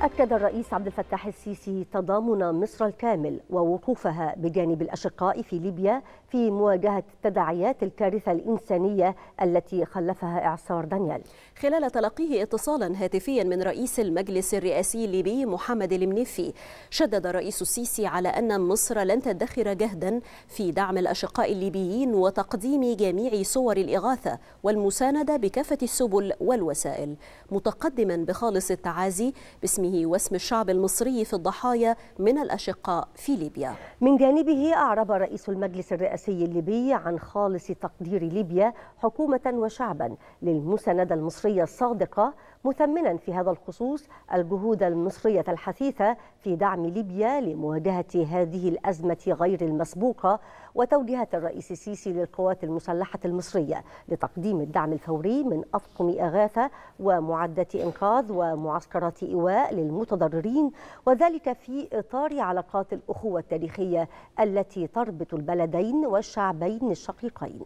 أكد الرئيس عبد الفتاح السيسي تضامن مصر الكامل ووقوفها بجانب الأشقاء في ليبيا في مواجهة تداعيات الكارثة الإنسانية التي خلفها إعصار دانيال خلال تلقيه اتصالا هاتفيا من رئيس المجلس الرئاسي الليبي محمد المنيفي شدد الرئيس السيسي على أن مصر لن تدخر جهدا في دعم الأشقاء الليبيين وتقديم جميع صور الإغاثة والمساندة بكافة السبل والوسائل متقدما بخالص التعازي باسم اسمه واسم الشعب المصري في الضحايا من الأشقاء في ليبيا من جانبه أعرب رئيس المجلس الرئاسي الليبي عن خالص تقدير ليبيا حكومة وشعبا للمساندة المصرية الصادقة مثمنا في هذا الخصوص الجهود المصرية الحثيثة في دعم ليبيا لمواجهة هذه الأزمة غير المسبوقة وتوجيهات الرئيس السيسي للقوات المسلحة المصرية لتقديم الدعم الفوري من أطقم إغاثة ومعدات إنقاذ ومعسكرات إيواء للمتضررين وذلك في إطار علاقات الأخوة التاريخية التي تربط البلدين والشعبين الشقيقين